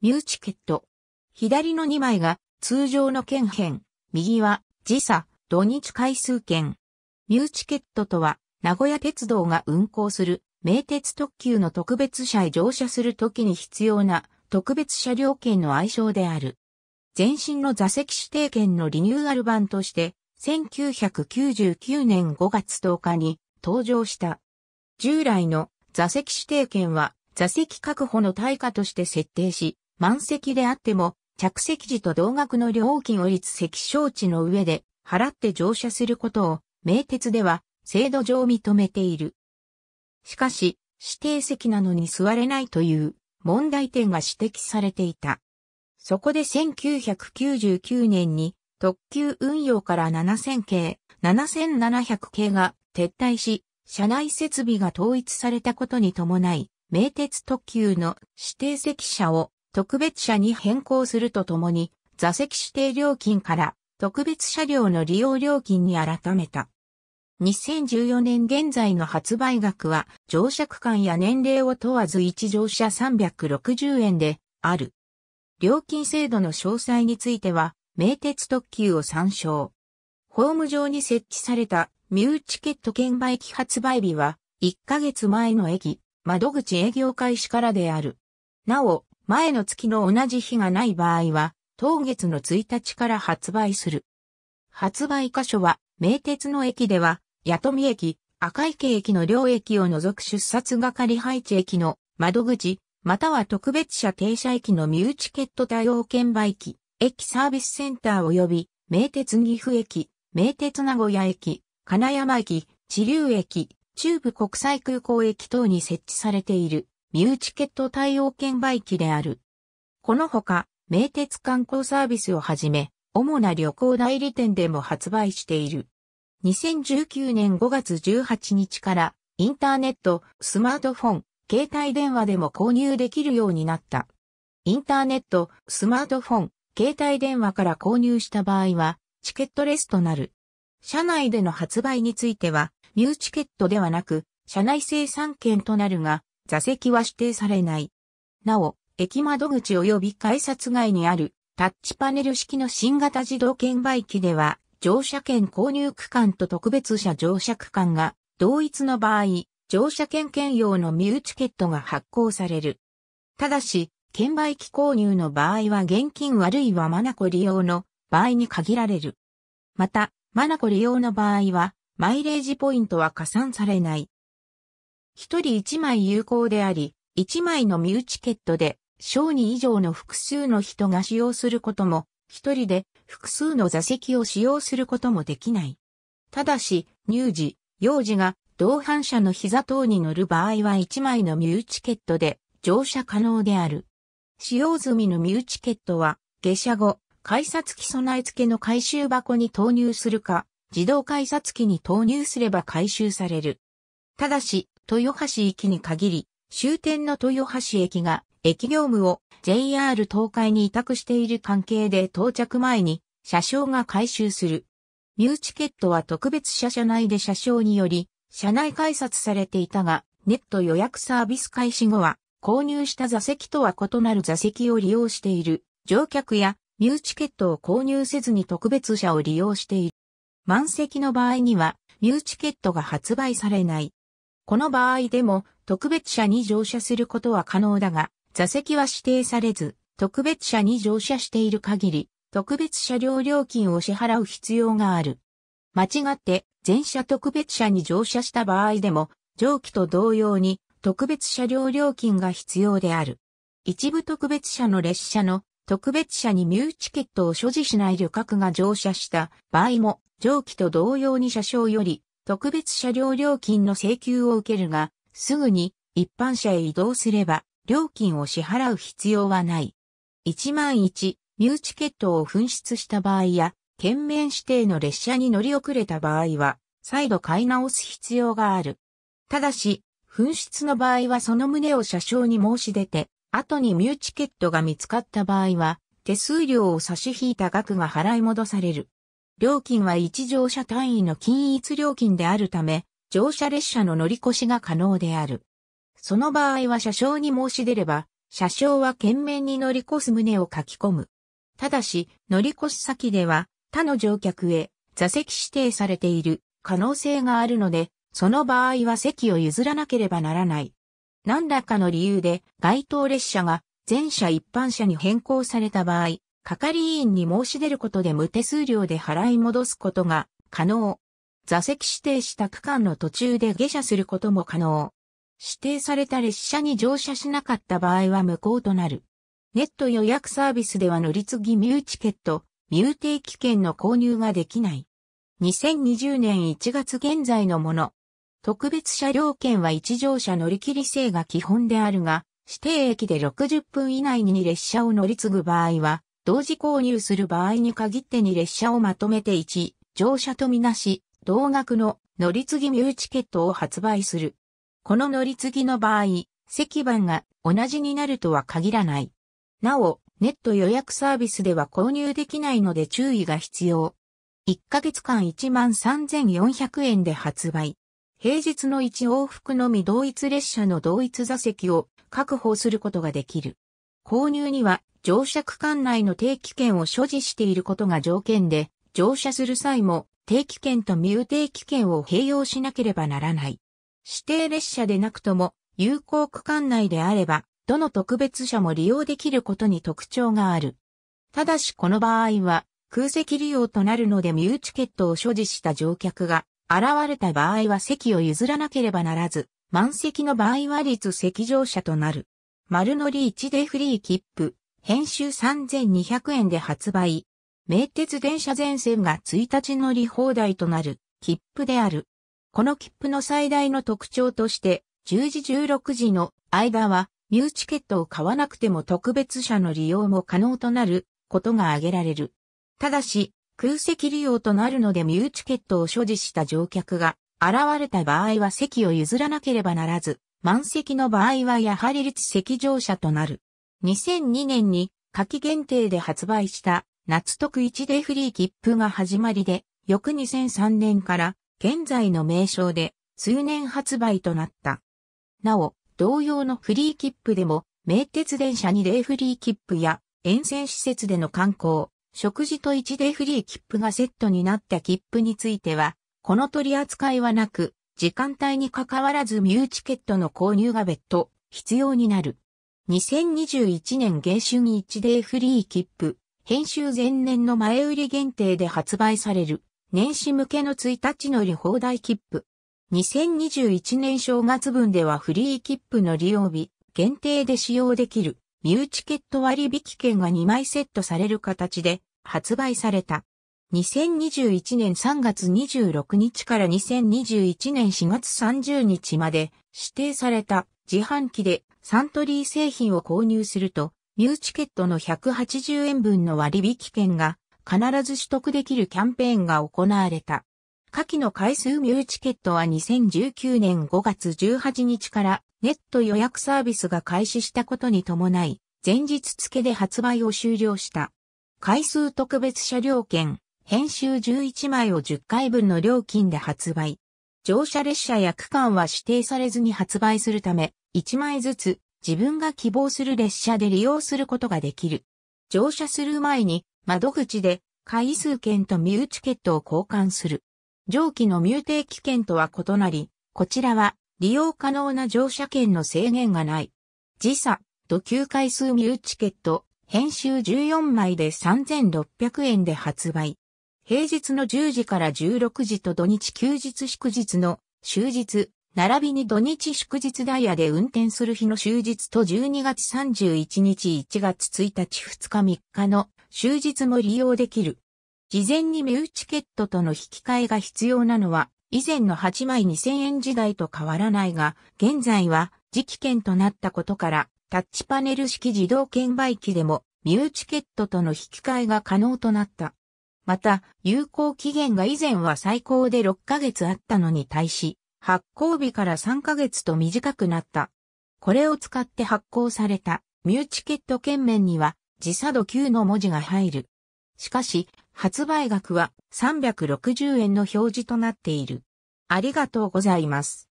ミューチケット。左の2枚が通常の券編、右は時差、土日回数券。ミューチケットとは、名古屋鉄道が運行する名鉄特急の特別車へ乗車するときに必要な特別車両券の愛称である。前身の座席指定券のリニューアル版として、1999年5月10日に登場した。従来の座席指定券は座席確保の対価として設定し、満席であっても、着席時と同額の料金を立席承知の上で払って乗車することを、名鉄では制度上認めている。しかし、指定席なのに座れないという問題点が指摘されていた。そこで1999年に特急運用から7000系、7700系が撤退し、車内設備が統一されたことに伴い、名鉄特急の指定席車を特別車に変更するとともに、座席指定料金から特別車両の利用料金に改めた。2014年現在の発売額は乗車区間や年齢を問わず一乗車360円である。料金制度の詳細については、名鉄特急を参照。ホーム上に設置されたミューチケット券売機発売日は1ヶ月前の駅、窓口営業開始からである。なお、前の月の同じ日がない場合は、当月の1日から発売する。発売箇所は、名鉄の駅では、八富駅、赤池駅の両駅を除く出札係配置駅の窓口、または特別車停車駅のミューチケット対応券売機、駅サービスセンター及び、名鉄岐阜駅、名鉄名古屋駅、金山駅、地流駅、中部国際空港駅等に設置されている。ミューチケット対応券売機である。このほか、名鉄観光サービスをはじめ、主な旅行代理店でも発売している。2019年5月18日から、インターネット、スマートフォン、携帯電話でも購入できるようになった。インターネット、スマートフォン、携帯電話から購入した場合は、チケットレスとなる。社内での発売については、ミューチケットではなく、社内生産券となるが、座席は指定されない。なお、駅窓口及び改札外にあるタッチパネル式の新型自動券売機では、乗車券購入区間と特別車乗車区間が同一の場合、乗車券兼用のミューチケットが発行される。ただし、券売機購入の場合は現金あるいはマナコ利用の場合に限られる。また、マナコ利用の場合は、マイレージポイントは加算されない。一人一枚有効であり、一枚のミューチケットで、小2以上の複数の人が使用することも、一人で複数の座席を使用することもできない。ただし、乳児、幼児が同伴者の膝等に乗る場合は一枚のミューチケットで乗車可能である。使用済みのミューチケットは、下車後、改札機備え付けの回収箱に投入するか、自動改札機に投入すれば回収される。ただし、豊橋駅に限り、終点の豊橋駅が駅業務を JR 東海に委託している関係で到着前に車掌が回収する。ミューチケットは特別車車内で車掌により、車内改札されていたが、ネット予約サービス開始後は、購入した座席とは異なる座席を利用している乗客やミューチケットを購入せずに特別車を利用している。満席の場合には、ミューチケットが発売されない。この場合でも特別車に乗車することは可能だが、座席は指定されず、特別車に乗車している限り、特別車両料金を支払う必要がある。間違って全車特別車に乗車した場合でも、上記と同様に特別車両料金が必要である。一部特別車の列車の特別車にミューチケットを所持しない旅客が乗車した場合も、上記と同様に車掌より特別車両料金の請求を受けるが、すぐに一般車へ移動すれば、料金を支払う必要はない。1万1、ミューチケットを紛失した場合や、県面指定の列車に乗り遅れた場合は、再度買い直す必要がある。ただし、紛失の場合はその旨を車掌に申し出て、後にミューチケットが見つかった場合は、手数料を差し引いた額が払い戻される。料金は一乗車単位の均一料金であるため、乗車列車の乗り越しが可能である。その場合は車掌に申し出れば、車掌は懸命に乗り越す旨を書き込む。ただし、乗り越し先では、他の乗客へ座席指定されている可能性があるので、その場合は席を譲らなければならない。何らかの理由で該当列車が全車一般車に変更された場合、係員に申し出ることで無手数料で払い戻すことが可能。座席指定した区間の途中で下車することも可能。指定された列車に乗車しなかった場合は無効となる。ネット予約サービスでは乗り継ぎミューチケット、ミュー定期券の購入ができない。2020年1月現在のもの。特別車両券は一乗車乗り切り制が基本であるが、指定駅で60分以内に列車を乗り継ぐ場合は、同時購入する場合に限ってに列車をまとめて1、乗車とみなし、同額の乗り継ぎミューチケットを発売する。この乗り継ぎの場合、席番が同じになるとは限らない。なお、ネット予約サービスでは購入できないので注意が必要。1ヶ月間13,400円で発売。平日の1往復のみ同一列車の同一座席を確保することができる。購入には乗車区間内の定期券を所持していることが条件で、乗車する際も定期券と未有定期券を併用しなければならない。指定列車でなくとも、有効区間内であれば、どの特別車も利用できることに特徴がある。ただしこの場合は、空席利用となるのでミューチケットを所持した乗客が現れた場合は席を譲らなければならず、満席の場合は率席乗車となる。丸乗り1でフリー切符、編集3200円で発売。名鉄電車全線が1日乗り放題となる切符である。この切符の最大の特徴として、10時16時の間は、ミューチケットを買わなくても特別車の利用も可能となることが挙げられる。ただし、空席利用となるのでミューチケットを所持した乗客が現れた場合は席を譲らなければならず、満席の場合はやはり立席乗車となる。2002年に夏季限定で発売した夏特一でフリー切符が始まりで、翌2003年から現在の名称で通年発売となった。なお、同様のフリー切符でも、名鉄電車にデフリー切符や沿線施設での観光、食事と一デフリー切符がセットになった切符については、この取り扱いはなく、時間帯に関わらずミューチケットの購入が別途必要になる。2021年芸春一デーフリー切符、編集前年の前売り限定で発売される、年始向けの1日乗り放題切符。2021年正月分ではフリー切符の利用日、限定で使用できる、ミューチケット割引券が2枚セットされる形で発売された。2021年3月26日から2021年4月30日まで指定された自販機でサントリー製品を購入すると、ミューチケットの180円分の割引券が必ず取得できるキャンペーンが行われた。下記の回数ミューチケットは2019年5月18日からネット予約サービスが開始したことに伴い、前日付で発売を終了した。回数特別車両券、編集11枚を10回分の料金で発売。乗車列車や区間は指定されずに発売するため、1枚ずつ自分が希望する列車で利用することができる。乗車する前に窓口で回数券とミューチケットを交換する。上記のミュー定期券とは異なり、こちらは利用可能な乗車券の制限がない。時差、度級回数ミューチケット、編集14枚で3600円で発売。平日の10時から16時と土日休日祝日の終日、並びに土日祝日ダイヤで運転する日の終日と12月31日1月1日2日3日の終日も利用できる。事前にューチケットとの引き換えが必要なのは以前の8枚2000円時代と変わらないが、現在は時期券となったことからタッチパネル式自動券売機でもミューチケットとの引き換えが可能となった。また、有効期限が以前は最高で6ヶ月あったのに対し、発行日から3ヶ月と短くなった。これを使って発行されたミューチケット券面には時差度9の文字が入る。しかし、発売額は360円の表示となっている。ありがとうございます。